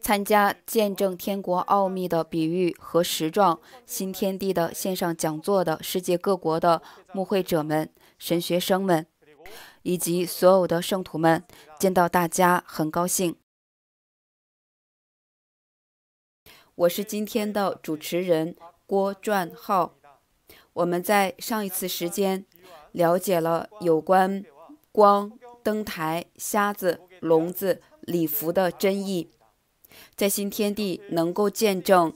参加见证天国奥秘的比喻和实状新天地的线上讲座的世界各国的慕会者们、神学生们，以及所有的圣徒们，见到大家很高兴。我是今天的主持人郭传浩。我们在上一次时间了解了有关光、灯台、瞎子、聋子、礼服的真意。在新天地能够见证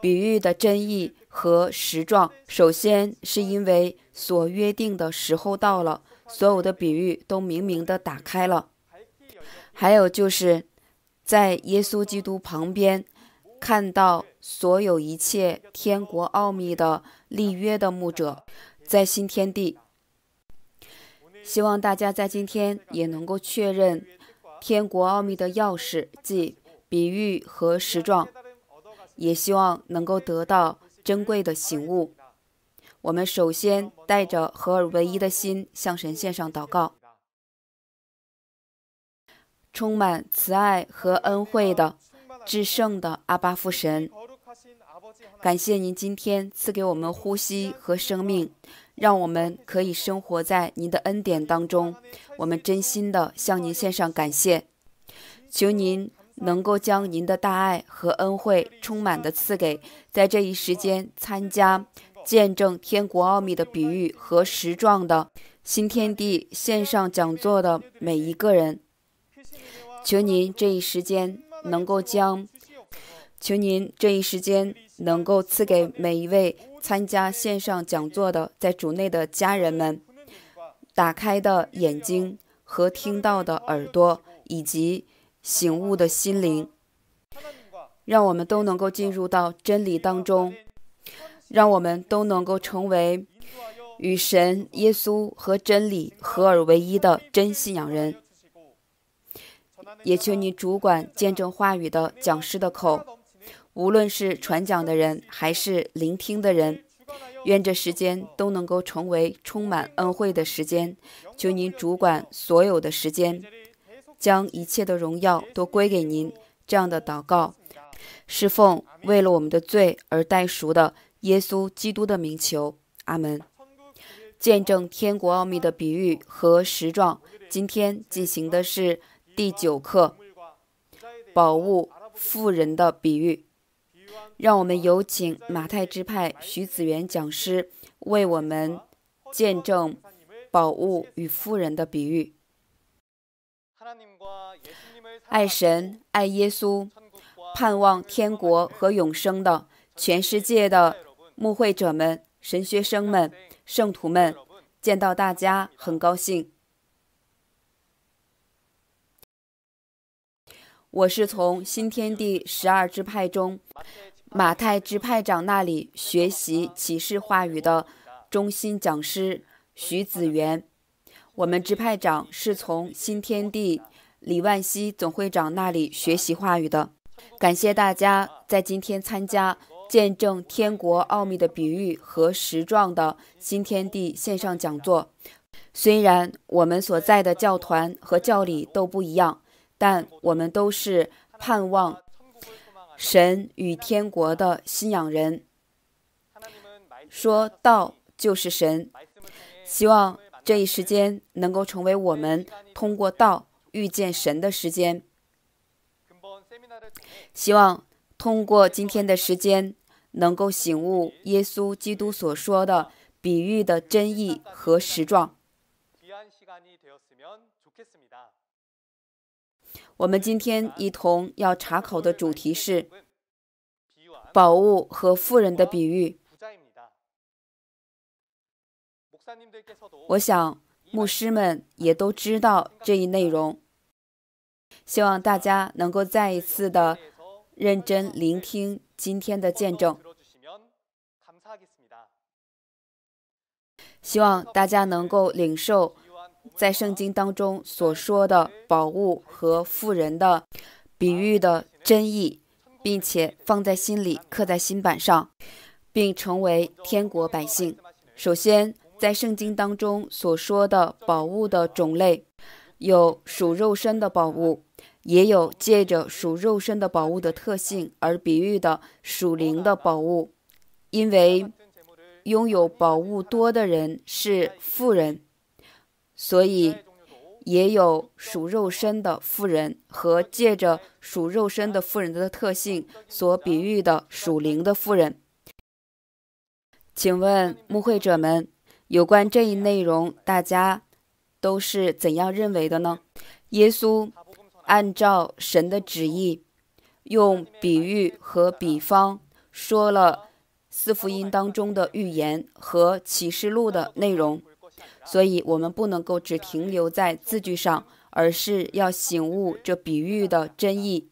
比喻的真意和实状，首先是因为所约定的时候到了，所有的比喻都明明的打开了。还有就是，在耶稣基督旁边看到所有一切天国奥秘的立约的牧者，在新天地，希望大家在今天也能够确认天国奥秘的钥匙，即。比喻和实状，也希望能够得到珍贵的醒悟。我们首先带着和而唯一的心，向神献上祷告。充满慈爱和恩惠的至圣的阿巴父神，感谢您今天赐给我们呼吸和生命，让我们可以生活在您的恩典当中。我们真心的向您献上感谢，求您。能够将您的大爱和恩惠充满的赐给，在这一时间参加见证天国奥秘的比喻和实状的新天地线上讲座的每一个人。求您这一时间能够将，求您这一时间能够赐给每一位参加线上讲座的在主内的家人们，打开的眼睛和听到的耳朵，以及。醒悟的心灵，让我们都能够进入到真理当中，让我们都能够成为与神、耶稣和真理合而为一的真信仰人。也求你主管见证话语的讲师的口，无论是传讲的人还是聆听的人，愿这时间都能够成为充满恩惠的时间。求您主管所有的时间。将一切的荣耀都归给您，这样的祷告是奉为了我们的罪而代赎的耶稣基督的名求。阿门。见证天国奥秘的比喻和实状，今天进行的是第九课：宝物富人的比喻。让我们有请马太支派徐子元讲师为我们见证宝物与富人的比喻。爱神、爱耶稣、盼望天国和永生的全世界的牧会者们、神学生们、圣徒们，见到大家很高兴。我是从新天地十二支派中马太支派长那里学习启示话语的中心讲师徐子元。我们支派长是从新天地。李万熙总会长那里学习话语的，感谢大家在今天参加见证天国奥秘的比喻和实状的新天地线上讲座。虽然我们所在的教团和教理都不一样，但我们都是盼望神与天国的信仰人。说道就是神，希望这一时间能够成为我们通过道。遇见神的时间，希望通过今天的时间，能够醒悟耶稣基督所说的比喻的真意和实状。我们今天一同要查考的主题是宝物和富人的比喻。我想牧师们也都知道这一内容。希望大家能够再一次的认真聆听今天的见证。希望大家能够领受在圣经当中所说的宝物和富人的比喻的真意，并且放在心里，刻在心板上，并成为天国百姓。首先，在圣经当中所说的宝物的种类有属肉身的宝物。也有借着属肉身的宝物的特性而比喻的属灵的宝物，因为拥有宝物多的人是富人，所以也有属肉身的富人和借着属肉身的富人的特性所比喻的属灵的富人。请问慕会者们，有关这一内容，大家都是怎样认为的呢？耶稣。按照神的旨意，用比喻和比方说了四福音当中的预言和启示录的内容，所以我们不能够只停留在字句上，而是要醒悟这比喻的真意。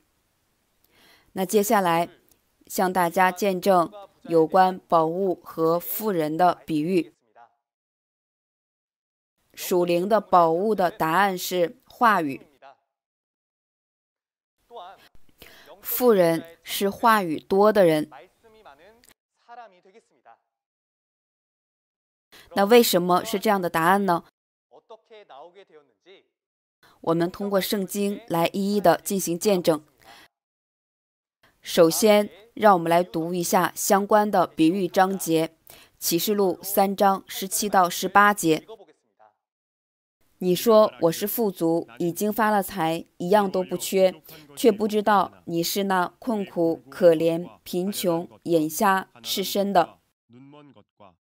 那接下来向大家见证有关宝物和富人的比喻，属灵的宝物的答案是话语。富人是话语多的人，那为什么是这样的答案呢？我们通过圣经来一一的进行见证。首先，让我们来读一下相关的比喻章节，启示录三章十七到十八节。你说我是富足，已经发了财，一样都不缺，却不知道你是那困苦、可怜、贫穷、眼瞎、赤身的。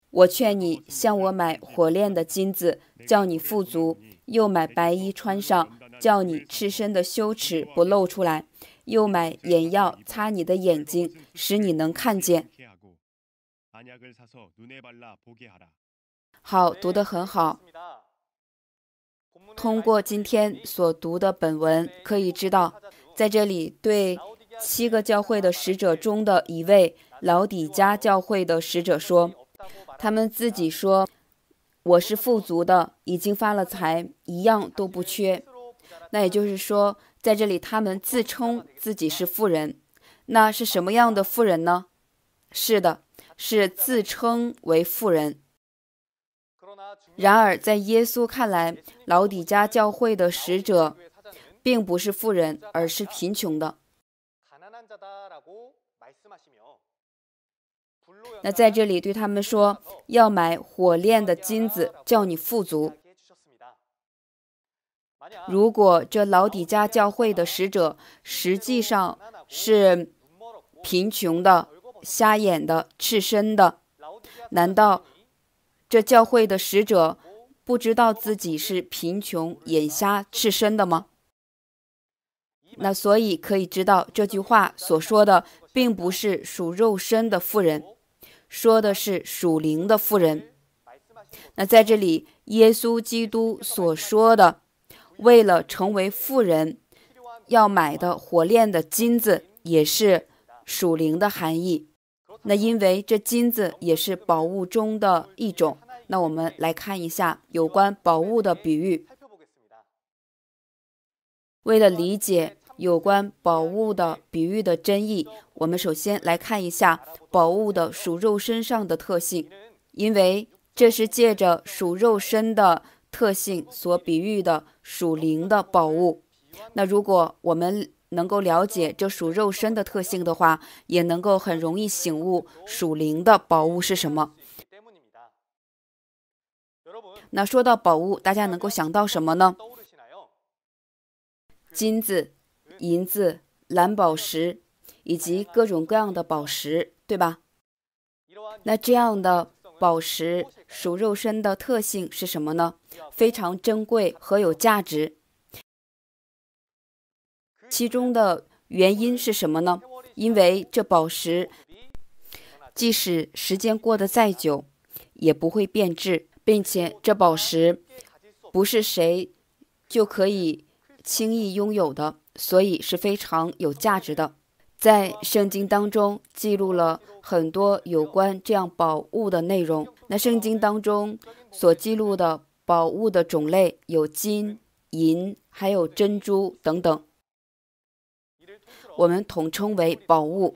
我劝你向我买火炼的金子，叫你富足；又买白衣穿上，叫你赤身的羞耻不露出来；又买眼药擦你的眼睛，使你能看见。好，读得很好。通过今天所读的本文，可以知道，在这里对七个教会的使者中的一位老底家教会的使者说，他们自己说：“我是富足的，已经发了财，一样都不缺。”那也就是说，在这里他们自称自己是富人。那是什么样的富人呢？是的，是自称为富人。然而，在耶稣看来，老底家教会的使者，并不是富人，而是贫穷的。那在这里对他们说：“要买火炼的金子，叫你富足。”如果这老底家教会的使者实际上是贫穷的、瞎眼的、赤身的，难道？这教会的使者不知道自己是贫穷、眼瞎、赤身的吗？那所以可以知道，这句话所说的并不是属肉身的富人，说的是属灵的富人。那在这里，耶稣基督所说的为了成为富人要买的火炼的金子，也是属灵的含义。那因为这金子也是宝物中的一种。那我们来看一下有关宝物的比喻。为了理解有关宝物的比喻的真意，我们首先来看一下宝物的属肉身上的特性，因为这是借着属肉身的特性所比喻的属灵的宝物。那如果我们能够了解这属肉身的特性的话，也能够很容易醒悟属灵的宝物是什么。那说到宝物，大家能够想到什么呢？金子、银子、蓝宝石，以及各种各样的宝石，对吧？那这样的宝石属肉身的特性是什么呢？非常珍贵和有价值。其中的原因是什么呢？因为这宝石，即使时间过得再久，也不会变质。并且这宝石，不是谁就可以轻易拥有的，所以是非常有价值的。在圣经当中记录了很多有关这样宝物的内容。那圣经当中所记录的宝物的种类有金银，还有珍珠等等，我们统称为宝物。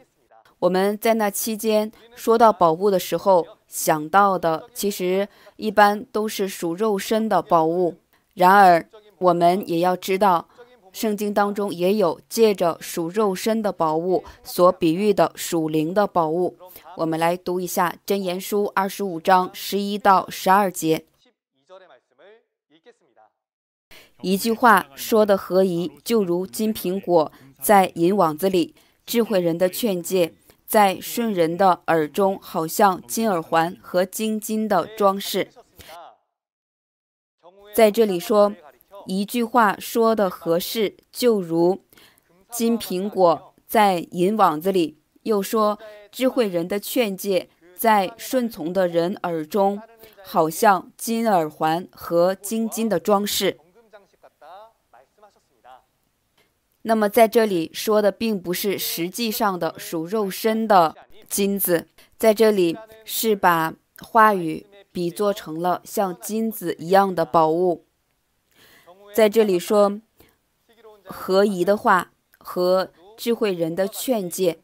我们在那期间说到宝物的时候。想到的其实一般都是属肉身的宝物，然而我们也要知道，圣经当中也有借着属肉身的宝物所比喻的属灵的宝物。我们来读一下《箴言书》二十五章十一到十二节。一句话说的何宜，就如金苹果在银网子里，智慧人的劝诫在顺人的耳中，好像金耳环和金金的装饰。在这里说，一句话说的合适，就如金苹果在银网子里。又说，智慧人的劝诫在顺从的人耳中，好像金耳环和金金的装饰。那么，在这里说的并不是实际上的属肉身的金子，在这里是把话语比作成了像金子一样的宝物。在这里说，合宜的话和智慧人的劝诫，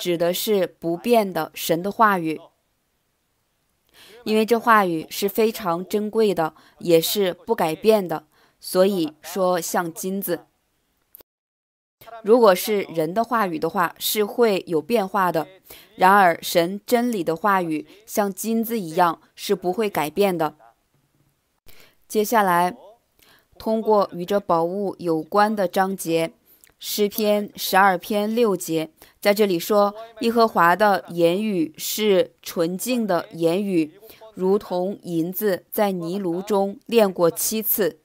指的是不变的神的话语，因为这话语是非常珍贵的，也是不改变的，所以说像金子。如果是人的话语的话，是会有变化的；然而，神真理的话语像金子一样，是不会改变的。接下来，通过与这宝物有关的章节，诗篇十二篇六节，在这里说，耶和华的言语是纯净的言语，如同银子在泥炉中炼过七次。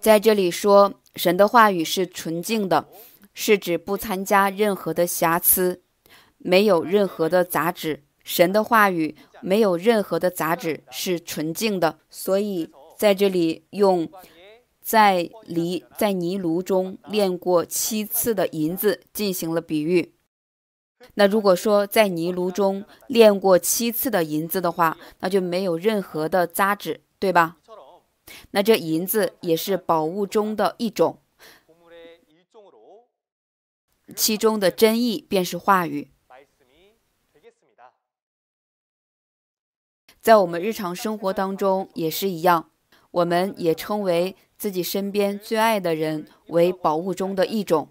在这里说。神的话语是纯净的，是指不参加任何的瑕疵，没有任何的杂质。神的话语没有任何的杂质，是纯净的。所以在这里用在泥在泥炉中炼过七次的银子进行了比喻。那如果说在泥炉中炼过七次的银子的话，那就没有任何的杂质，对吧？那这银子也是宝物中的一种，其中的真意便是话语。在我们日常生活当中也是一样，我们也称为自己身边最爱的人为宝物中的一种。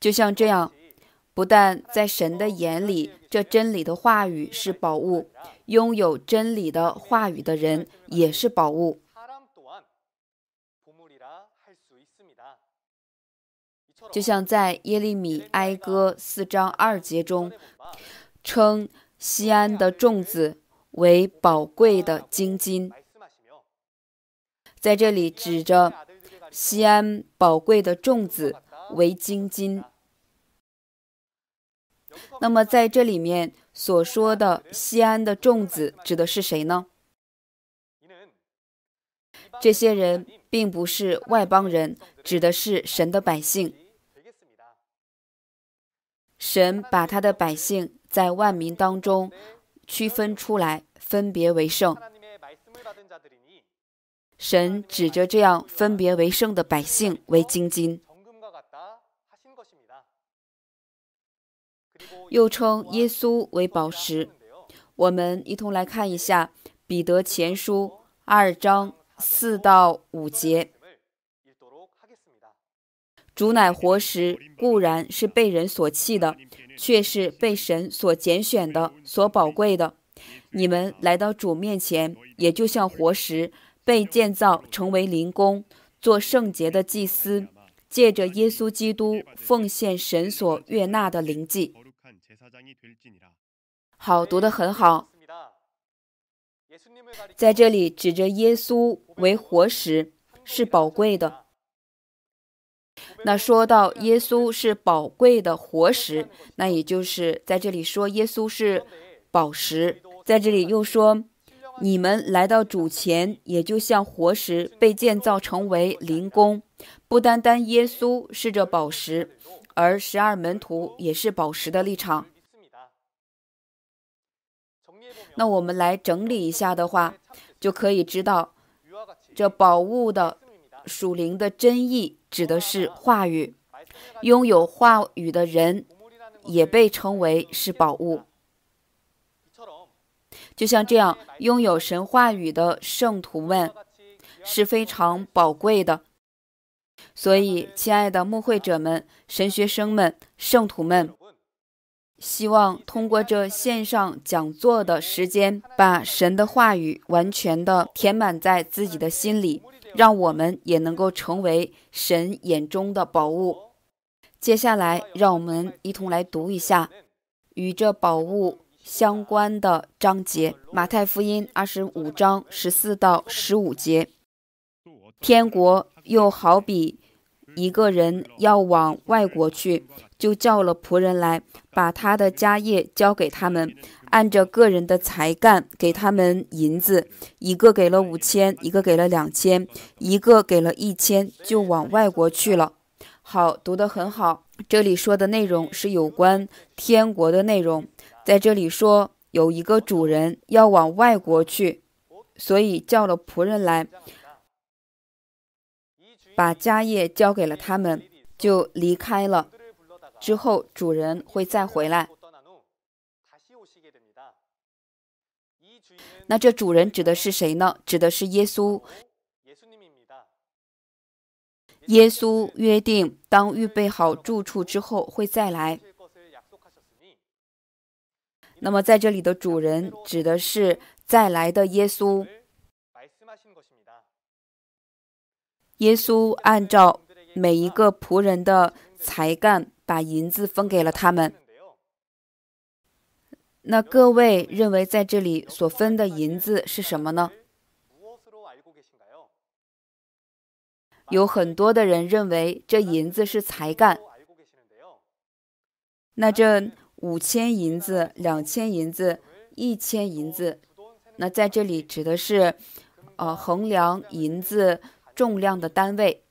就像这样，不但在神的眼里，这真理的话语是宝物，拥有真理的话语的人也是宝物。就像在耶利米哀歌四章二节中，称西安的粽子为宝贵的金金，在这里指着西安宝贵的粽子为金金。那么在这里面所说的西安的粽子指的是谁呢？这些人并不是外邦人，指的是神的百姓。神把他的百姓在万民当中区分出来，分别为圣。神指着这样分别为圣的百姓为精金，又称耶稣为宝石。我们一同来看一下《彼得前书》二章四到五节。主乃活石，固然是被人所弃的，却是被神所拣选的、所宝贵的。你们来到主面前，也就像活石被建造成为灵宫，做圣洁的祭司，借着耶稣基督奉献神所悦纳的灵祭。好，读的很好。在这里，指着耶稣为活石，是宝贵的。那说到耶稣是宝贵的活石，那也就是在这里说耶稣是宝石。在这里又说，你们来到主前，也就像活石被建造成为灵宫。不单单耶稣是这宝石，而十二门徒也是宝石的立场。那我们来整理一下的话，就可以知道这宝物的。属灵的真意指的是话语，拥有话语的人也被称为是宝物，就像这样，拥有神话语的圣徒们是非常宝贵的。所以，亲爱的慕会者们、神学生们、圣徒们，希望通过这线上讲座的时间，把神的话语完全的填满在自己的心里。让我们也能够成为神眼中的宝物。接下来，让我们一同来读一下与这宝物相关的章节：《马太福音》二十五章十四到十五节。天国又好比一个人要往外国去，就叫了仆人来，把他的家业交给他们。按着个人的才干给他们银子，一个给了五千，一个给了两千，一个给了一千，就往外国去了。好，读得很好。这里说的内容是有关天国的内容，在这里说有一个主人要往外国去，所以叫了仆人来，把家业交给了他们，就离开了。之后主人会再回来。那这主人指的是谁呢？指的是耶稣。耶稣约定，当预备好住处之后会再来。那么在这里的主人指的是再来的耶稣。耶稣按照每一个仆人的才干，把银子分给了他们。那各位认为在这里所分的银子是什么呢？有很多的人认为这银子是才干。那这五千银子、两千银子、一千银子，那在这里指的是，呃，衡量银子重量的单位。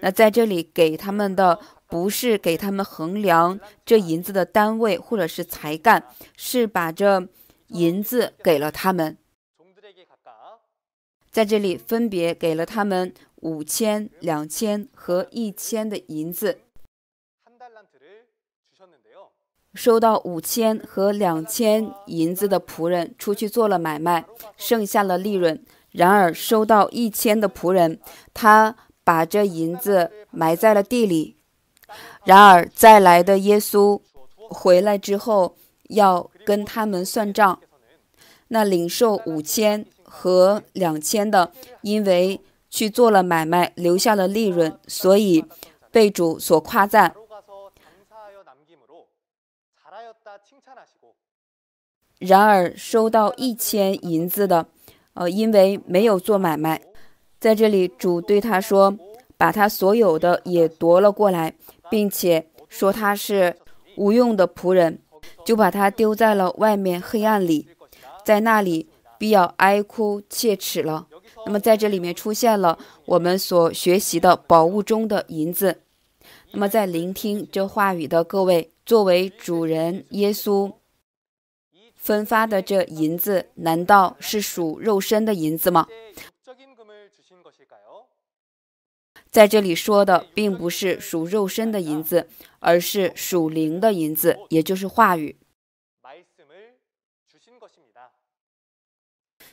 那在这里给他们的。不是给他们衡量这银子的单位或者是才干，是把这银子给了他们。在这里，分别给了他们五千、两千和一千的银子。收到五千和两千银子的仆人出去做了买卖，剩下了利润。然而，收到一千的仆人，他把这银子埋在了地里。然而，再来的耶稣回来之后要跟他们算账。那领受五千和两千的，因为去做了买卖，留下了利润，所以被主所夸赞。然而，收到一千银子的，呃，因为没有做买卖，在这里主对他说：“把他所有的也夺了过来。”并且说他是无用的仆人，就把他丢在了外面黑暗里，在那里必要哀哭切齿了。那么在这里面出现了我们所学习的宝物中的银子。那么在聆听这话语的各位，作为主人耶稣分发的这银子，难道是属肉身的银子吗？在这里说的并不是属肉身的银子，而是属灵的银子，也就是话语。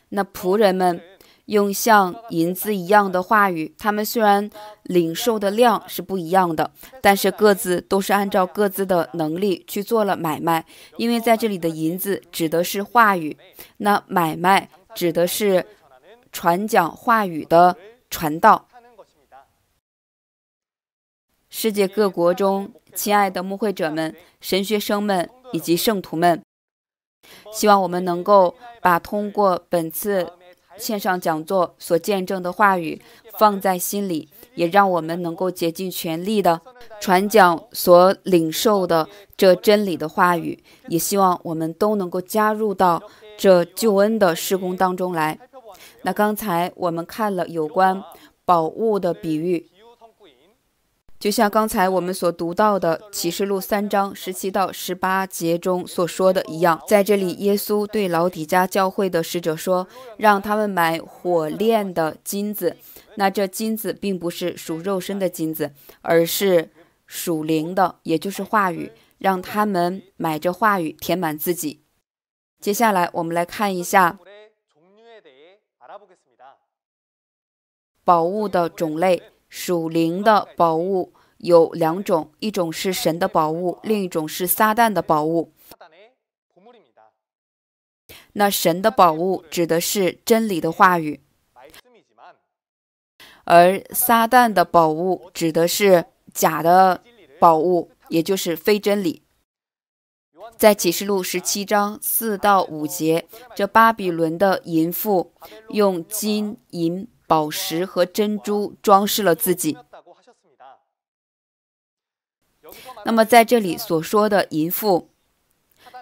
那仆人们用像银子一样的话语，他们虽然领受的量是不一样的，但是各自都是按照各自的能力去做了买卖。因为在这里的银子指的是话语，那买卖指的是传讲话语的传道。世界各国中，亲爱的牧会者们、神学生们以及圣徒们，希望我们能够把通过本次线上讲座所见证的话语放在心里，也让我们能够竭尽全力地传讲所领受的这真理的话语。也希望我们都能够加入到这救恩的施工当中来。那刚才我们看了有关宝物的比喻。就像刚才我们所读到的《启示录》三章十七到十八节中所说的一样，在这里，耶稣对老底家教会的使者说：“让他们买火炼的金子。”那这金子并不是属肉身的金子，而是属灵的，也就是话语，让他们买这话语，填满自己。接下来，我们来看一下宝物的种类。属灵的宝物有两种，一种是神的宝物，另一种是撒旦的宝物。那神的宝物指的是真理的话语，而撒旦的宝物指的是假的宝物，也就是非真理。在启示录十七章四到五节，这巴比伦的淫妇用金银。宝石和珍珠装饰了自己。那么，在这里所说的淫妇，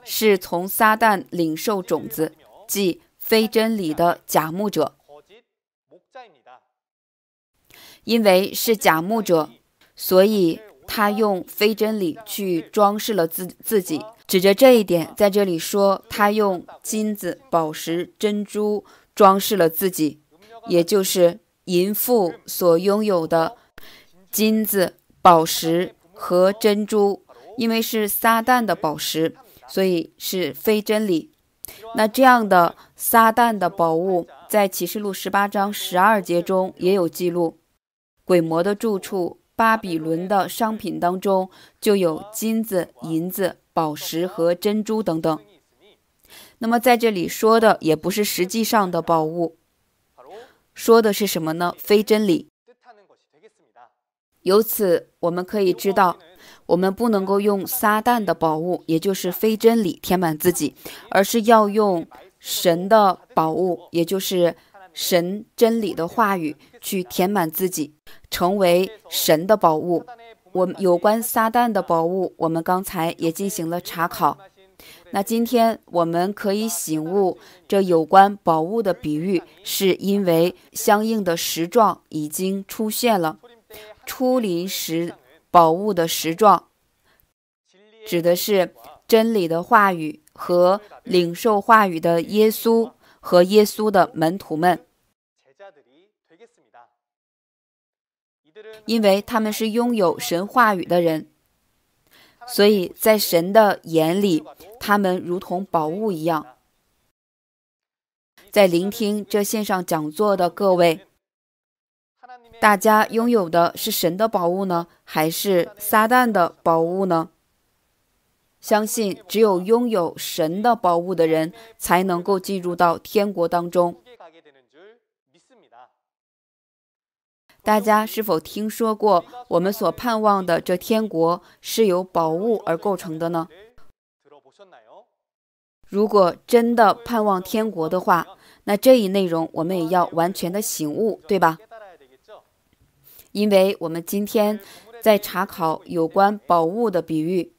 是从撒旦领受种子，即非真理的假牧者。因为是假牧者，所以他用非真理去装饰了自自己。指着这一点，在这里说，他用金子、宝石、珍珠装饰了自己。也就是淫妇所拥有的金子、宝石和珍珠，因为是撒旦的宝石，所以是非真理。那这样的撒旦的宝物，在启示录十八章十二节中也有记录。鬼魔的住处巴比伦的商品当中就有金子、银子、宝石和珍珠等等。那么在这里说的也不是实际上的宝物。说的是什么呢？非真理。由此我们可以知道，我们不能够用撒旦的宝物，也就是非真理，填满自己，而是要用神的宝物，也就是神真理的话语，去填满自己，成为神的宝物。我有关撒旦的宝物，我们刚才也进行了查考。那今天我们可以醒悟，这有关宝物的比喻，是因为相应的时状已经出现了。初临时宝物的时状，指的是真理的话语和领受话语的耶稣和耶稣的门徒们，因为他们是拥有神话语的人，所以在神的眼里。他们如同宝物一样，在聆听这线上讲座的各位，大家拥有的是神的宝物呢，还是撒旦的宝物呢？相信只有拥有神的宝物的人，才能够进入到天国当中。大家是否听说过，我们所盼望的这天国是由宝物而构成的呢？如果真的盼望天国的话，那这一内容我们也要完全的醒悟，对吧？因为我们今天在查考有关宝物的比喻，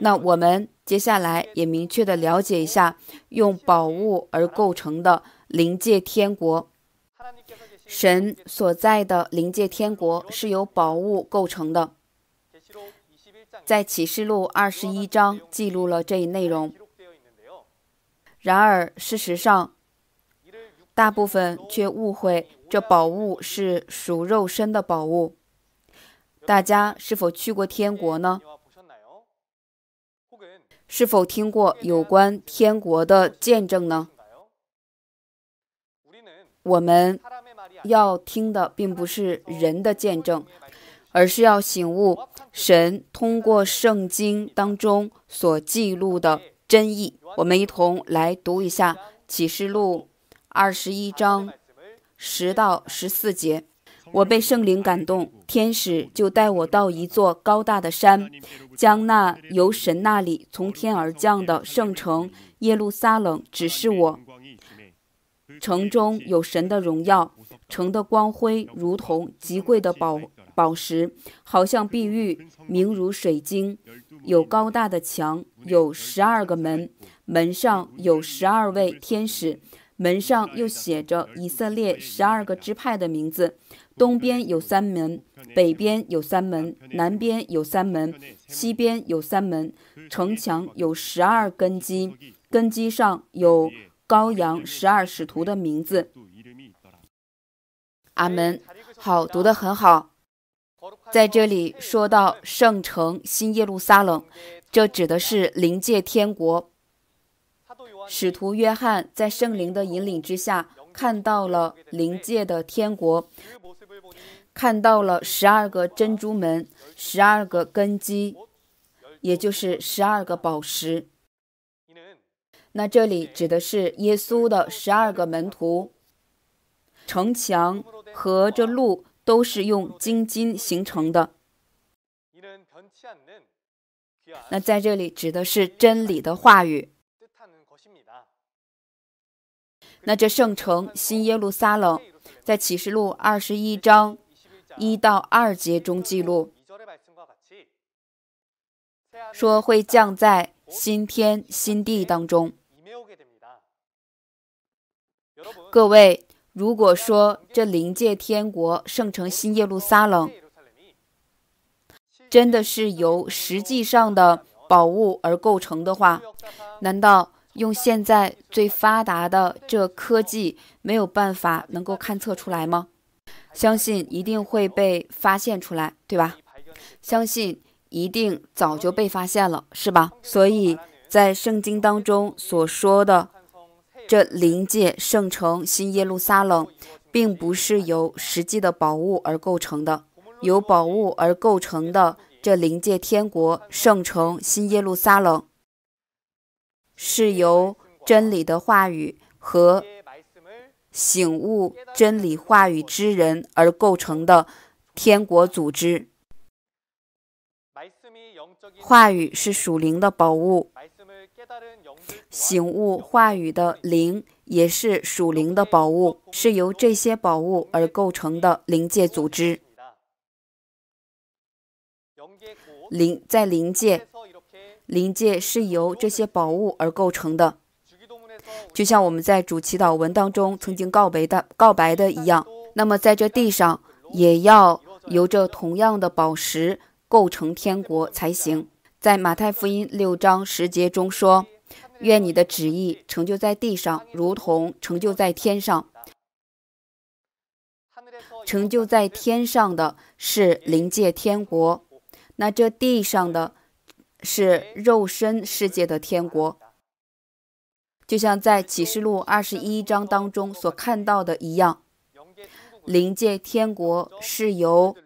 那我们接下来也明确的了解一下用宝物而构成的灵界天国。神所在的灵界天国是由宝物构成的，在启示录二十一章记录了这一内容。然而，事实上，大部分却误会这宝物是属肉身的宝物。大家是否去过天国呢？是否听过有关天国的见证呢？我们要听的并不是人的见证，而是要醒悟神通过圣经当中所记录的。真意，我们一同来读一下启示录二十一章十到十四节。我被圣灵感动，天使就带我到一座高大的山，将那由神那里从天而降的圣城耶路撒冷指示我。城中有神的荣耀，城的光辉如同极贵的宝宝石，好像碧玉，明如水晶。有高大的墙，有十二个门，门上有十二位天使，门上又写着以色列十二个支派的名字。东边有三门，北边有三门，南边有三门，西边有三门。城墙有十二根基，根基上有高阳十二使徒的名字。阿门。好，读的很好。在这里说到圣城新耶路撒冷，这指的是灵界天国。使徒约翰在圣灵的引领之下，看到了灵界的天国，看到了十二个珍珠门，十二个根基，也就是十二个宝石。那这里指的是耶稣的十二个门徒，城墙和这路。都是用精金形成的。那在这里指的是真理的话语。那这圣城新耶路撒冷，在启示录二十一章一到二节中记录，说会降在新天新地当中。各位。如果说这灵界天国圣城新耶路撒冷真的是由实际上的宝物而构成的话，难道用现在最发达的这科技没有办法能够勘测出来吗？相信一定会被发现出来，对吧？相信一定早就被发现了，是吧？所以在圣经当中所说的。这灵界圣城新耶路撒冷，并不是由实际的宝物而构成的，由宝物而构成的这灵界天国圣城新耶路撒冷，是由真理的话语和醒悟真理话语之人而构成的天国组织。话语是属灵的宝物。醒悟话语的灵也是属灵的宝物，是由这些宝物而构成的灵界组织。灵在灵界，灵界是由这些宝物而构成的，就像我们在主祈祷文当中曾经告白的告白的一样，那么在这地上也要由着同样的宝石构成天国才行。在马太福音六章十节中说：“愿你的旨意成就在地上，如同成就在天上。”成就在天上的是灵界天国，那这地上的，是肉身世界的天国。就像在启示录二十一章当中所看到的一样，灵界天国是由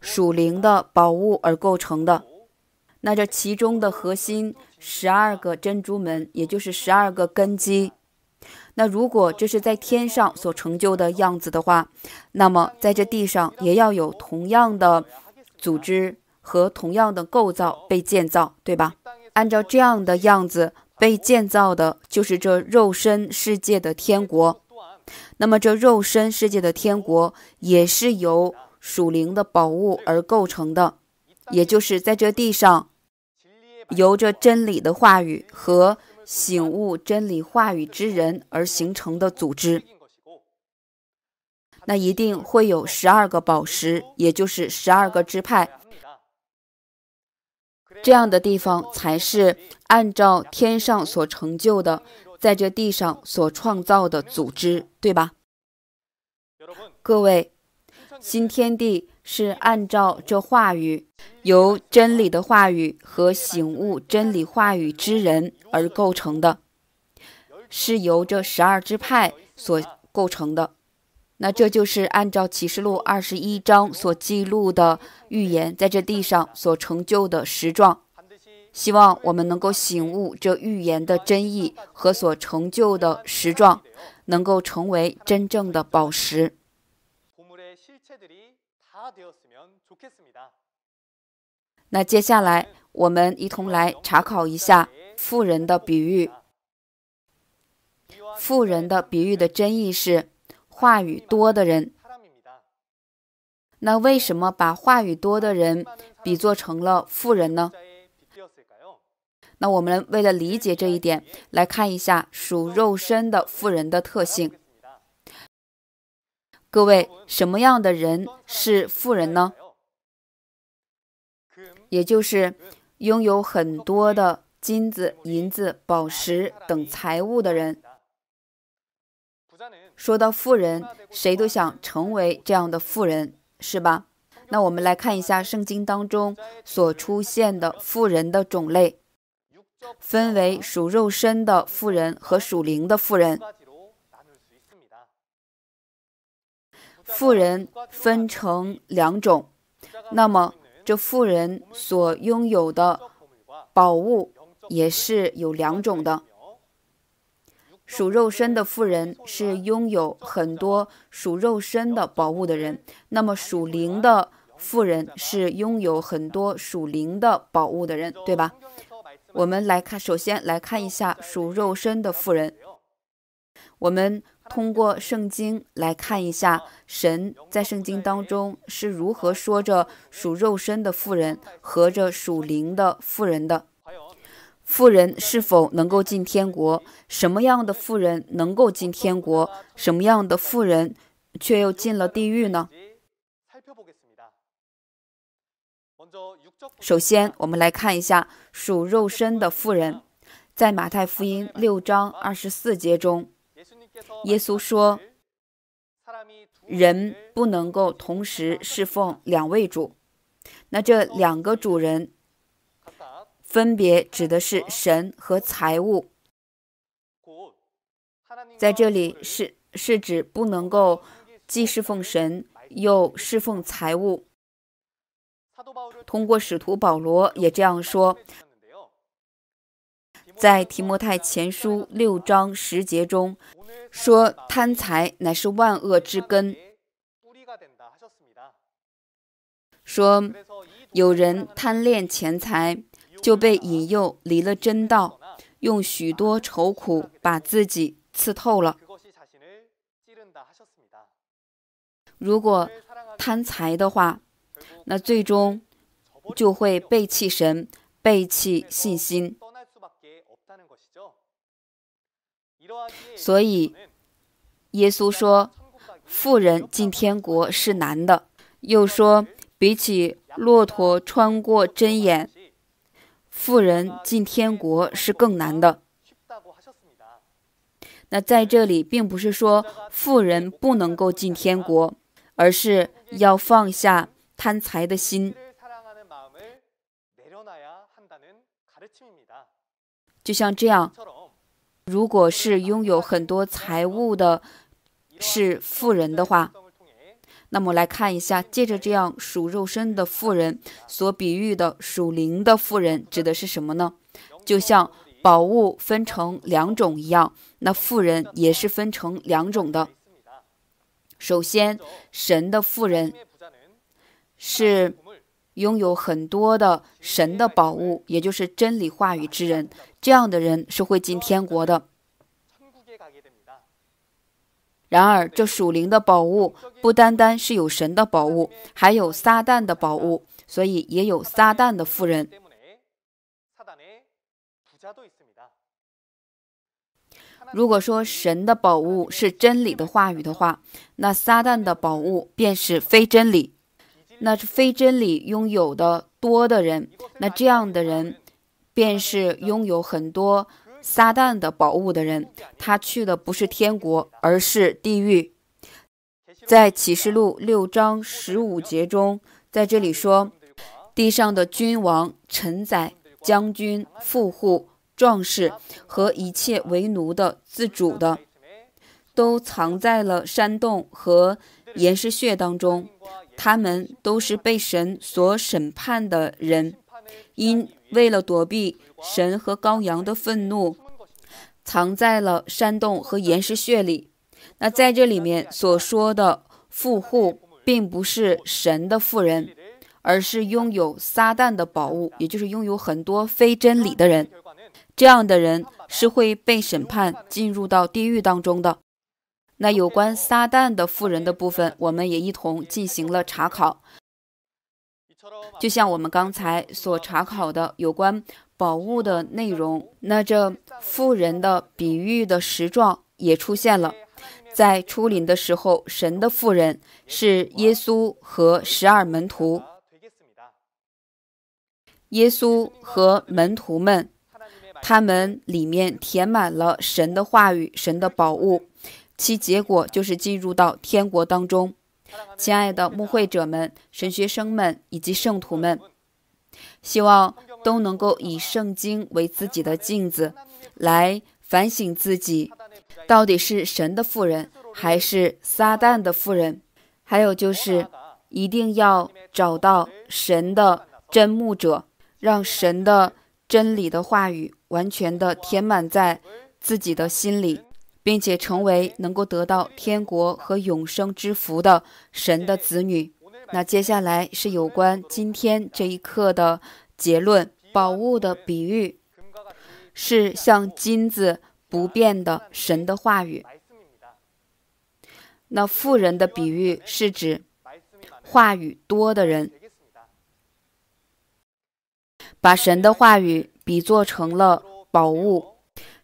属灵的宝物而构成的。那这其中的核心十二个珍珠门，也就是十二个根基。那如果这是在天上所成就的样子的话，那么在这地上也要有同样的组织和同样的构造被建造，对吧？按照这样的样子被建造的，就是这肉身世界的天国。那么这肉身世界的天国也是由属灵的宝物而构成的，也就是在这地上。由着真理的话语和醒悟真理话语之人而形成的组织，那一定会有十二个宝石，也就是十二个支派。这样的地方才是按照天上所成就的，在这地上所创造的组织，对吧？各位，新天地。是按照这话语，由真理的话语和醒悟真理话语之人而构成的，是由这十二支派所构成的。那这就是按照启示录二十一章所记录的预言，在这地上所成就的实状。希望我们能够醒悟这预言的真意和所成就的实状，能够成为真正的宝石。那接下来，我们一同来查考一下“富人”的比喻。“富人”的比喻的真意是话语多的人。那为什么把话语多的人比作成了富人呢？那我们为了理解这一点，来看一下属肉身的富人的特性。各位，什么样的人是富人呢？也就是拥有很多的金子、银子、宝石等财物的人。说到富人，谁都想成为这样的富人，是吧？那我们来看一下圣经当中所出现的富人的种类，分为属肉身的富人和属灵的富人。富人分成两种，那么这富人所拥有的宝物也是有两种的。属肉身的富人是拥有很多属肉身的宝物的人，那么属灵的富人是拥有很多属灵的宝物的人，对吧？我们来看，首先来看一下属肉身的富人，我们。通过圣经来看一下，神在圣经当中是如何说着属肉身的妇人和着属灵的妇人的富人是否能够进天国？什么样的富人能够进天国？什么样的富人却又进了地狱呢？首先，我们来看一下属肉身的富人，在马太福音六章二十四节中。耶稣说：“人不能够同时侍奉两位主，那这两个主人分别指的是神和财物，在这里是是指不能够既侍奉神又侍奉财物。”通过使徒保罗也这样说。在提摩太前书六章十节中，说贪财乃是万恶之根。说有人贪恋钱财，就被引诱离了真道，用许多愁苦把自己刺透了。如果贪财的话，那最终就会背弃神，背弃信心。所以，耶稣说，富人进天国是难的；又说，比起骆驼穿过针眼，富人进天国是更难的。那在这里，并不是说富人不能够进天国，而是要放下贪财的心，就像这样。如果是拥有很多财物的，是富人的话，那么来看一下，借着这样属肉身的富人所比喻的属灵的富人指的是什么呢？就像宝物分成两种一样，那富人也是分成两种的。首先，神的富人是。拥有很多的神的宝物，也就是真理话语之人，这样的人是会进天国的。然而，这属灵的宝物不单单是有神的宝物，还有撒旦的宝物，所以也有撒旦的富人。如果说神的宝物是真理的话语的话，那撒旦的宝物便是非真理。那是非真理拥有的多的人，那这样的人，便是拥有很多撒旦的宝物的人。他去的不是天国，而是地狱。在启示录六章十五节中，在这里说，地上的君王、臣宰、将军、富户、壮士和一切为奴的、自主的，都藏在了山洞和岩石穴当中。他们都是被神所审判的人，因为了躲避神和羔羊的愤怒，藏在了山洞和岩石穴里。那在这里面所说的富户，并不是神的富人，而是拥有撒旦的宝物，也就是拥有很多非真理的人。这样的人是会被审判，进入到地狱当中的。那有关撒旦的富人的部分，我们也一同进行了查考。就像我们刚才所查考的有关宝物的内容，那这富人的比喻的实状也出现了。在初临的时候，神的富人是耶稣和十二门徒，耶稣和门徒们，他们里面填满了神的话语、神的宝物。其结果就是进入到天国当中。亲爱的牧会者们、神学生们以及圣徒们，希望都能够以圣经为自己的镜子，来反省自己，到底是神的妇人还是撒旦的妇人。还有就是，一定要找到神的真目者，让神的真理的话语完全的填满在自己的心里。并且成为能够得到天国和永生之福的神的子女。那接下来是有关今天这一刻的结论：宝物的比喻是像金子不变的神的话语。那富人的比喻是指话语多的人，把神的话语比作成了宝物。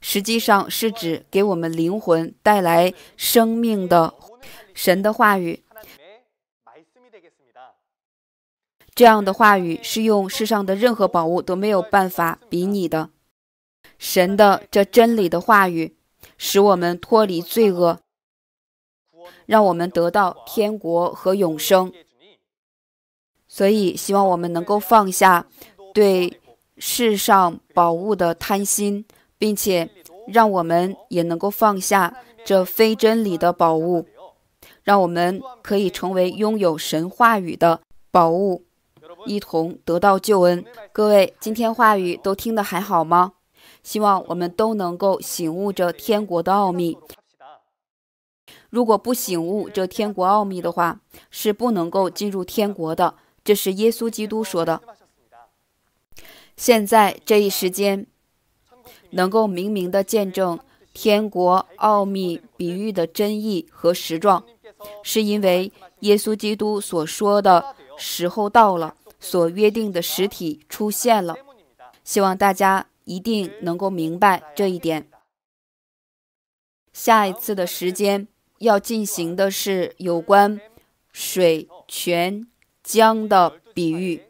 实际上是指给我们灵魂带来生命的神的话语。这样的话语是用世上的任何宝物都没有办法比拟的。神的这真理的话语，使我们脱离罪恶，让我们得到天国和永生。所以，希望我们能够放下对世上宝物的贪心。并且让我们也能够放下这非真理的宝物，让我们可以成为拥有神话语的宝物，一同得到救恩。各位，今天话语都听得还好吗？希望我们都能够醒悟这天国的奥秘。如果不醒悟这天国奥秘的话，是不能够进入天国的。这是耶稣基督说的。现在这一时间。能够明明的见证天国奥秘比喻的真意和实状，是因为耶稣基督所说的“时候到了”，所约定的实体出现了。希望大家一定能够明白这一点。下一次的时间要进行的是有关水、泉、江的比喻。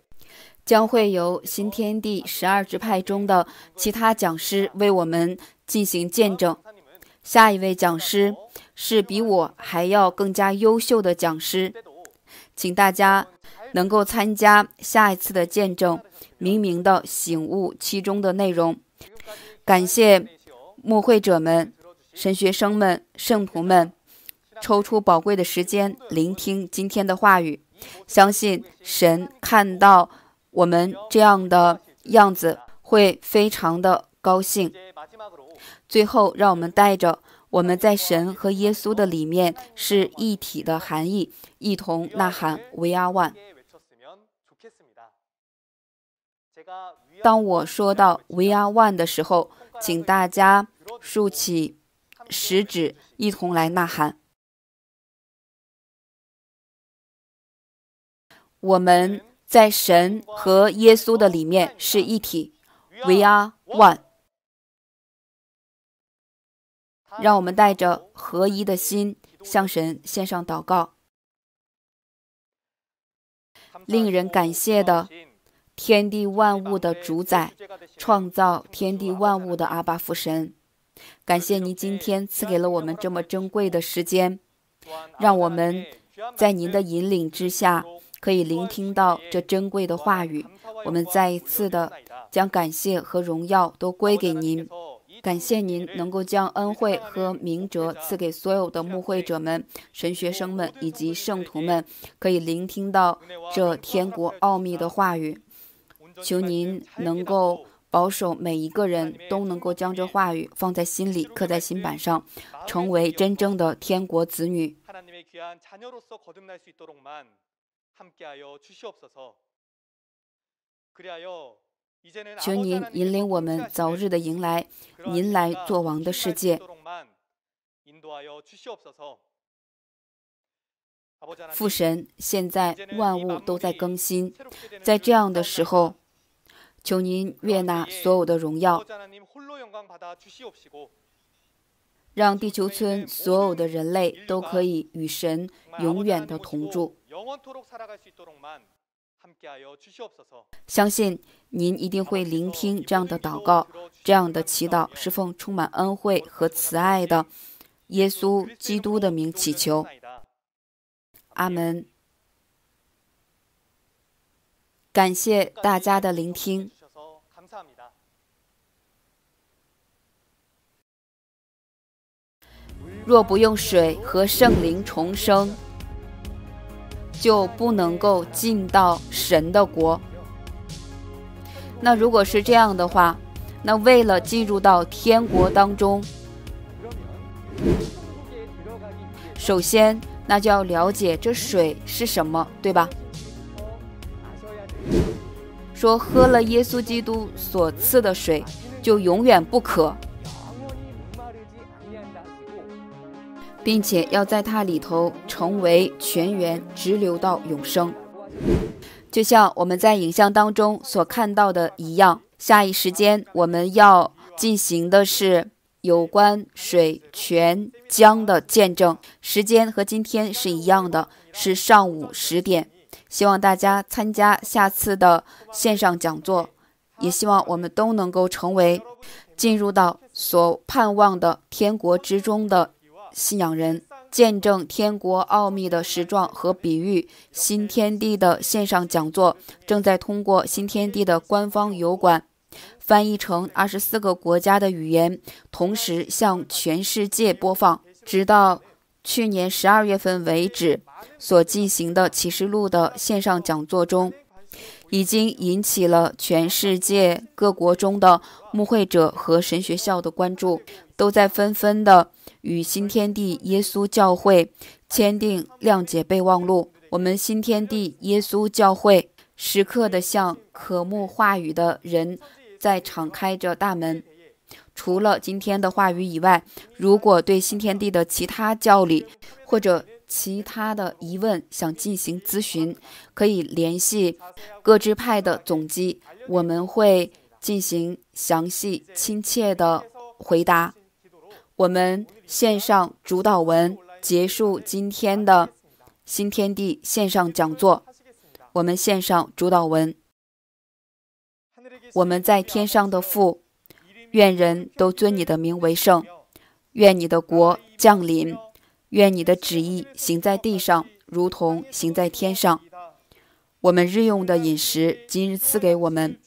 将会由新天地十二支派中的其他讲师为我们进行见证。下一位讲师是比我还要更加优秀的讲师，请大家能够参加下一次的见证，明明的醒悟其中的内容。感谢慕会者们、神学生们、圣徒们抽出宝贵的时间聆听今天的话语，相信神看到。我们这样的样子会非常的高兴。最后，让我们带着我们在神和耶稣的里面是一体的含义，一同呐喊 “we are one”。当我说到 “we are one” 的时候，请大家竖起食指，一同来呐喊。我们。在神和耶稣的里面是一体，We are one。让我们带着合一的心向神献上祷告。令人感谢的天地万物的主宰，创造天地万物的阿巴父神，感谢您今天赐给了我们这么珍贵的时间，让我们在您的引领之下。可以聆听到这珍贵的话语，我们再一次的将感谢和荣耀都归给您。感谢您能够将恩惠和明哲赐给所有的慕会者们、神学生们以及圣徒们。可以聆听到这天国奥秘的话语，求您能够保守每一个人都能够将这话语放在心里，刻在心板上，成为真正的天国子女。求您引领我们早日的迎来您来做王的世界。父神，现在万物都在更新，在这样的时候，求您悦纳所有的荣耀。让地球村所有的人类都可以与神永远的同住。相信您一定会聆听这样的祷告，这样的祈祷是奉充满恩惠和慈爱的耶稣基督的名祈求。阿门。感谢大家的聆听。若不用水和圣灵重生，就不能够进到神的国。那如果是这样的话，那为了进入到天国当中，首先那就要了解这水是什么，对吧？说喝了耶稣基督所赐的水，就永远不渴。并且要在它里头成为全员，直流到永生。就像我们在影像当中所看到的一样，下一时间我们要进行的是有关水泉江的见证。时间和今天是一样的，是上午十点。希望大家参加下次的线上讲座，也希望我们都能够成为。进入到所盼望的天国之中的信仰人，见证天国奥秘的实状和比喻。新天地的线上讲座正在通过新天地的官方油管翻译成二十四个国家的语言，同时向全世界播放。直到去年十二月份为止，所进行的启示录的线上讲座中。已经引起了全世界各国中的慕会者和神学校的关注，都在纷纷的与新天地耶稣教会签订谅解备忘录。我们新天地耶稣教会时刻的向渴慕话语的人在敞开着大门。除了今天的话语以外，如果对新天地的其他教理或者，其他的疑问想进行咨询，可以联系各支派的总机，我们会进行详细亲切的回答。我们线上主导文结束今天的新天地线上讲座。我们线上主导文，我们在天上的父，愿人都尊你的名为圣，愿你的国降临。愿你的旨意行在地上，如同行在天上。我们日用的饮食，今日赐给我们，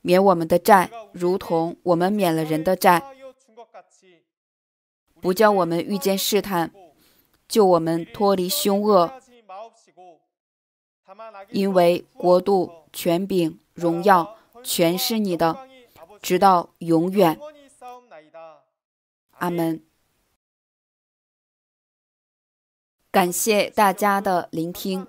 免我们的债，如同我们免了人的债，不叫我们遇见试探，救我们脱离凶恶。因为国度、权柄、荣耀，全是你的，直到永远。阿门。感谢大家的聆听。